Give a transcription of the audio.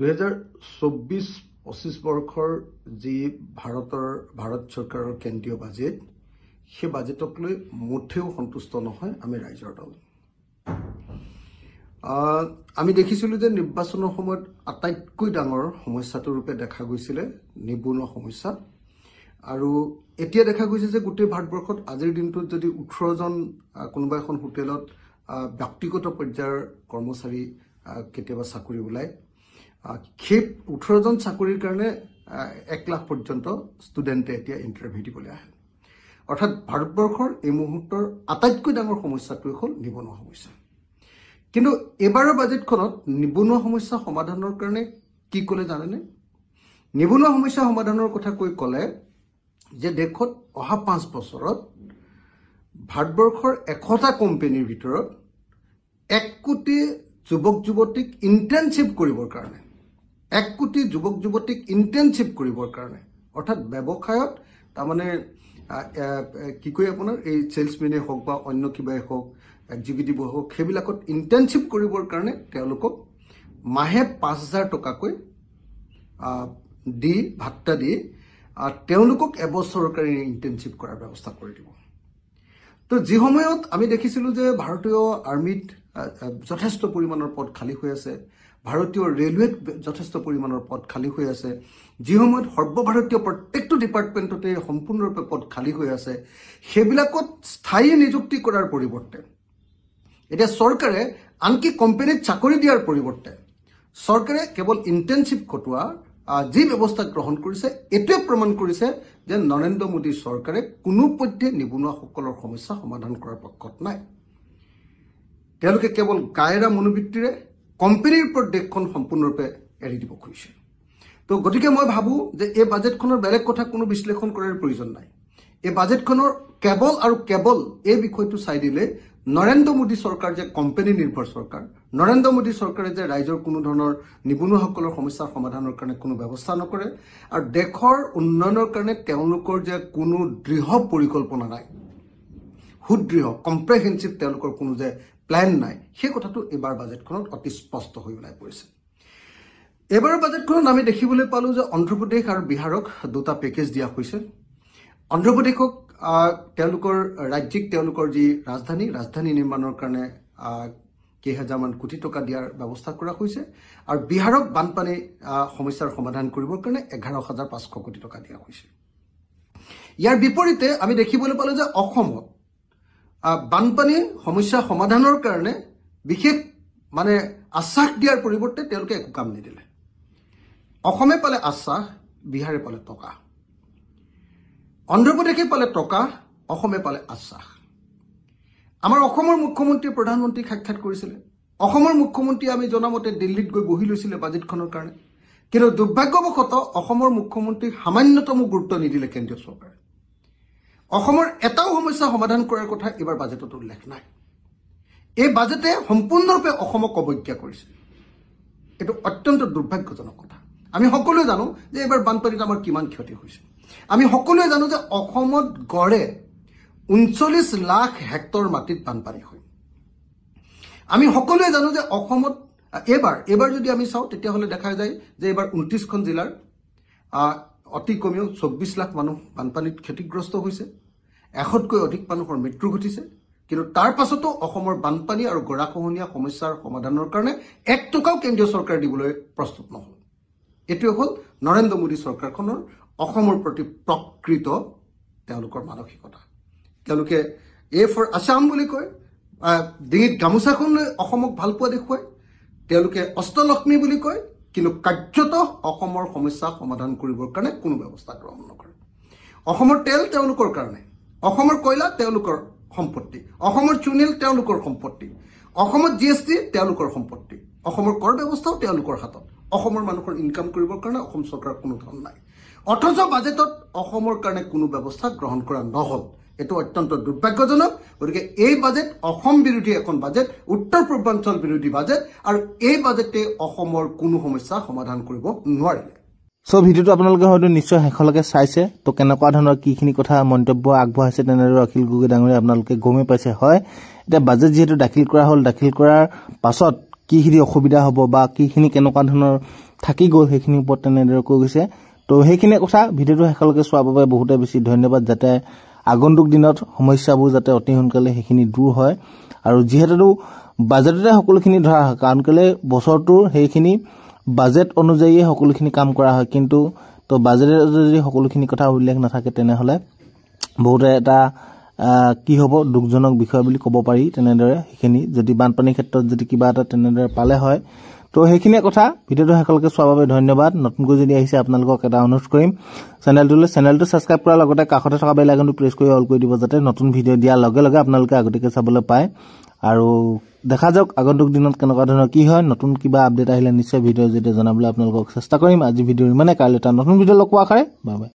দুহেজাৰ চৌব্বিছ পঁচিছ বৰ্ষৰ যি ভাৰতৰ ভাৰত চৰকাৰৰ কেন্দ্ৰীয় বাজেট সেই বাজেটক লৈ মুঠেও সন্তুষ্ট নহয় আমি ৰাইজৰ দল আমি দেখিছিলোঁ যে নিৰ্বাচনৰ সময়ত আটাইতকৈ ডাঙৰ সমস্যাটো ৰূপে দেখা গৈছিলে নিবনুৱা সমস্যা আৰু এতিয়া দেখা গৈছে যে গোটেই ভাৰতবৰ্ষত আজিৰ দিনটোত যদি ওঠৰজন কোনোবা এখন হোটেলত ব্যক্তিগত পৰ্যায়ৰ কৰ্মচাৰী কেতিয়াবা চাকৰি ওলায় খেপ ওঠৰজন চাকৰিৰ কাৰণে এক লাখ পৰ্যন্ত ষ্টুডেণ্টে এতিয়া ইণ্টাৰভিউ দিবলৈ আহে অৰ্থাৎ ভাৰতবৰ্ষৰ এই মুহূৰ্তৰ আটাইতকৈ ডাঙৰ সমস্যাটোৱে হ'ল নিবনুৱা সমস্যা কিন্তু এইবাৰৰ বাজেটখনত নিবনুৱা সমস্যা সমাধানৰ কাৰণে কি ক'লে জানেনে নিবনুৱা সমস্যা সমাধানৰ কথা কৈ ক'লে যে দেশত অহা পাঁচ বছৰত ভাৰতবৰ্ষৰ এশটা কোম্পেনীৰ ভিতৰত এক কোটি যুৱক যুৱতীক ইণ্টাৰ্ণশ্বিপ কৰিবৰ কাৰণে এক কোটি যুৱক যুৱতীক ইন্টেনশ্বিপ কৰিবৰ কাৰণে অৰ্থাৎ ব্যৱসায়ত তাৰমানে কি কয় আপোনাৰ এই চেলছমেনেই হওক বা অন্য কিবাই হওক এক্সিকিউটিভ হওক সেইবিলাকত ইণ্টেনশ্বিপ কৰিবৰ কাৰণে তেওঁলোকক মাহে পাঁচ হাজাৰ টকাকৈ দি ভাত্তা দি তেওঁলোকক এবছৰৰ কাৰণে ইণ্টেনশ্বিপ কৰাৰ ব্যৱস্থা কৰি দিব তো যি সময়ত আমি দেখিছিলোঁ যে ভাৰতীয় আৰ্মীত যথেষ্ট পৰিমাণৰ পদ খালী হৈ আছে ভাৰতীয় ৰেলৱেত যথেষ্ট পৰিমাণৰ পদ খালী হৈ আছে যি সময়ত সৰ্বভাৰতীয় প্ৰত্যেকটো ডিপাৰ্টমেণ্টতে সম্পূৰ্ণৰূপে পদ খালী হৈ আছে সেইবিলাকত স্থায়ী নিযুক্তি কৰাৰ পৰিৱৰ্তে এতিয়া চৰকাৰে আনকি কোম্পেনীত চাকৰি দিয়াৰ পৰিৱৰ্তে চৰকাৰে কেৱল ইণ্টেনশ্বিপ কটোৱা যি ব্যৱস্থা গ্ৰহণ কৰিছে এইটোৱে প্ৰমাণ কৰিছে যে নৰেন্দ্ৰ মোদী চৰকাৰে কোনোপধ্যে নিবনুৱাসকলৰ সমস্যা সমাধান কৰাৰ পক্ষত নাই তেওঁলোকে কেৱল গায়েৰা মনোবৃত্তিৰে কোম্পেনীৰ ওপৰত দেশখন সম্পূৰ্ণৰূপে এৰি দিব খুজিছে তো গতিকে মই ভাবোঁ যে এই বাজেটখনৰ বেলেগ কথা কোনো বিশ্লেষণ কৰাৰ প্ৰয়োজন নাই এই বাজেটখনৰ কেৱল আৰু কেৱল এই বিষয়টো চাই দিলে নৰেন্দ্ৰ মোদী চৰকাৰ যে কোম্পানী নিৰ্ভৰ চৰকাৰ নৰেন্দ্ৰ মোদী চৰকাৰে যে ৰাইজৰ কোনো ধৰণৰ নিবনুৱাসকলৰ সমস্যাৰ সমাধানৰ কাৰণে কোনো ব্যৱস্থা নকৰে আৰু দেশৰ উন্নয়নৰ কাৰণে তেওঁলোকৰ যে কোনো দৃঢ় পৰিকল্পনা নাই সুদৃঢ় কম্প্ৰেহেনচিভ তেওঁলোকৰ কোনো যে প্লেন নাই সেই কথাটো এইবাৰ বাজেটখনত অতি স্পষ্ট হৈ ওলাই পৰিছে এইবাৰৰ বাজেটখনত আমি দেখিবলৈ পালোঁ যে অন্ধ্ৰপ্ৰদেশ আৰু বিহাৰক দুটা পেকেজ দিয়া হৈছে অন্ধ্ৰপ্ৰদেশক তেওঁলোকৰ ৰাজ্যিক তেওঁলোকৰ যি ৰাজধানী ৰাজধানী নিৰ্মাণৰ কাৰণে কেইহাজাৰমান কোটি টকা দিয়াৰ ব্যৱস্থা কৰা হৈছে আৰু বিহাৰক বানপানী সমস্যাৰ সমাধান কৰিবৰ কাৰণে এঘাৰ হাজাৰ পাঁচশ কোটি টকা দিয়া হৈছে ইয়াৰ বিপৰীতে আমি দেখিবলৈ পালোঁ যে অসমত বানপানী সমস্যা সমাধানৰ কাৰণে বিশেষ মানে আশ্বাস দিয়াৰ পৰিৱৰ্তে তেওঁলোকে একো কাম নিদিলে অসমে পালে আশ্বাস বিহাৰে পালে টকা অন্ধ্ৰপ্ৰদেশে পালে টকা অসমে পালে আশ্বাস আমাৰ অসমৰ মুখ্যমন্ত্ৰীয়ে প্ৰধানমন্ত্ৰীক সাক্ষাৎ কৰিছিলে অসমৰ মুখ্যমন্ত্ৰীয়ে আমি জনামতে দিল্লীত গৈ বহি লৈছিলে বাজেটখনৰ কাৰণে কিন্তু দুৰ্ভাগ্যৱশতঃ অসমৰ মুখ্যমন্ত্ৰীক সামান্যতম গুৰুত্ব নিদিলে কেন্দ্ৰীয় চৰকাৰে অসমৰ এটাও সমস্যা সমাধান কৰাৰ কথা এইবাৰ বাজেটত উল্লেখ নাই এই বাজেটে সম্পূৰ্ণৰূপে অসমক অৱজ্ঞা কৰিছে এইটো অত্যন্ত দুৰ্ভাগ্যজনক কথা আমি সকলোৱে জানো যে এইবাৰ বানপানীত আমাৰ কিমান ক্ষতি হৈছে আমি সকলোৱে জানো যে অসমত গড়ে ঊনচল্লিছ লাখ হেক্টৰ মাটিত বানপানী হয় আমি সকলোৱে জানো যে অসমত এইবাৰ এইবাৰ যদি আমি চাওঁ তেতিয়াহ'লে দেখা যায় যে এইবাৰ ঊনত্ৰিছখন জিলাৰ অতি কমেও চৌব্বিছ লাখ মানুহ বানপানীত ক্ষতিগ্ৰস্ত হৈছে এশতকৈ অধিক মানুহৰ মৃত্যু ঘটিছে কিন্তু তাৰ পাছতো অসমৰ বানপানী আৰু গৰাখহনীয়া সমস্যাৰ সমাধানৰ কাৰণে এক টকাও কেন্দ্ৰীয় চৰকাৰে দিবলৈ প্ৰস্তুত নহ'ল এইটোৱে হ'ল নৰেন্দ্ৰ মোদী চৰকাৰখনৰ অসমৰ প্ৰতি প্ৰকৃত তেওঁলোকৰ মানসিকতা তেওঁলোকে এ ফৰ আছাম বুলি কয় ডিঙিত গামোচাখন লৈ অসমক ভাল পোৱা দেখুৱায় তেওঁলোকে অষ্টলক্ষ্মী বুলি কয় কিন্তু কাৰ্যত অসমৰ সমস্যা সমাধান কৰিবৰ কাৰণে কোনো ব্যৱস্থা গ্ৰহণ নকৰে অসমৰ তেল তেওঁলোকৰ কাৰণে অসমৰ কয়লা তেওঁলোকৰ সম্পত্তি অসমৰ চুনিল তেওঁলোকৰ সম্পত্তি অসমত জি এছ টি তেওঁলোকৰ সম্পত্তি অসমৰ কৰ ব্যৱস্থাও তেওঁলোকৰ হাতত অসমৰ মানুহৰ ইনকাম কৰিবৰ কাৰণে অসম চৰকাৰৰ কোনো ধন নাই অথচ বাজেটত অসমৰ কাৰণে কোনো ব্যৱস্থা গ্ৰহণ কৰা নহ'ল এইটো অত্যন্ত দুৰ্ভাগ্যজনক গতিকে এই বাজেট অসম বিৰোধী এখন বাজেট উত্তৰ পূৰ্বাঞ্চল বিৰোধী বাজেট আৰু এই বাজেটে অসমৰ কোনো সমস্যা সমাধান কৰিব নোৱাৰিলে চ' ভিডিঅ'টো আপোনালোকে হয়তো নিশ্চয় শেষলৈকে চাইছে তো কেনেকুৱা ধৰণৰ কিখিনি কথা মন্তব্য আগবঢ়াইছে তেনেদৰে অখিল গগৈ ডাঙৰীয়া আপোনালোকে গমেই পাইছে হয় এতিয়া বাজেট যিহেতু দাখিল কৰা হ'ল দাখিল কৰাৰ পাছত কিখিনি অসুবিধা হ'ব বা কিখিনি কেনেকুৱা ধৰণৰ থাকি গ'ল সেইখিনিৰ ওপৰত তেনেদৰে কৈ গৈছে তো সেইখিনি কথা ভিডিঅ'টো শেষলৈকে চোৱাৰ বাবে বহুতে বেছি ধন্যবাদ যাতে আগন্তুক দিনত সমস্যাবোৰ যাতে অতি সোনকালে সেইখিনি দূৰ হয় আৰু যিহেতুতো বাজেটতে সকলোখিনি ধৰা হয় কাৰণ কেলৈ বছৰটোৰ সেইখিনি বাজেট অনুযায়ীয়ে সকলোখিনি কাম কৰা হয় কিন্তু তো বাজেটত যদি সকলোখিনি কথা উল্লেখ নাথাকে তেনেহ'লে বহুতে এটা কি হ'ব দুখজনক বিষয় বুলি ক'ব পাৰি তেনেদৰে সেইখিনি যদি বানপানীৰ ক্ষেত্ৰত যদি কিবা এটা তেনেদৰে পালে হয় তো সেইখিনিয়ে কথা ভিডিঅ'টো শেষলৈকে চোৱাৰ বাবে ধন্যবাদ নতুনকৈ যদি আহিছে আপোনালোকক এটা অনুৰোধ কৰিম চেনেলটোলৈ চেনেলটো ছাবস্ক্ৰাইব কৰাৰ লগতে কাষতে থকা বেল আইকনটো প্ৰেছ কৰি অল কৰি দিব যাতে নতুন ভিডিঅ' দিয়াৰ লগে লগে আপোনালোকে আগতীয়াকৈ চাবলৈ পায় আৰু দেখা যাওক আগন্তুক দিনত কেনেকুৱা ধৰণৰ কি হয় নতুন কিবা আপডেট আহিলে নিশ্চয় ভিডিঅ' যেতিয়া জনাবলৈ আপোনালোকক চেষ্টা কৰিম আজি ভিডিঅ' ইমানে কাইলৈ এটা নতুন ভিডিঅ' লগ পোৱা বাই বাই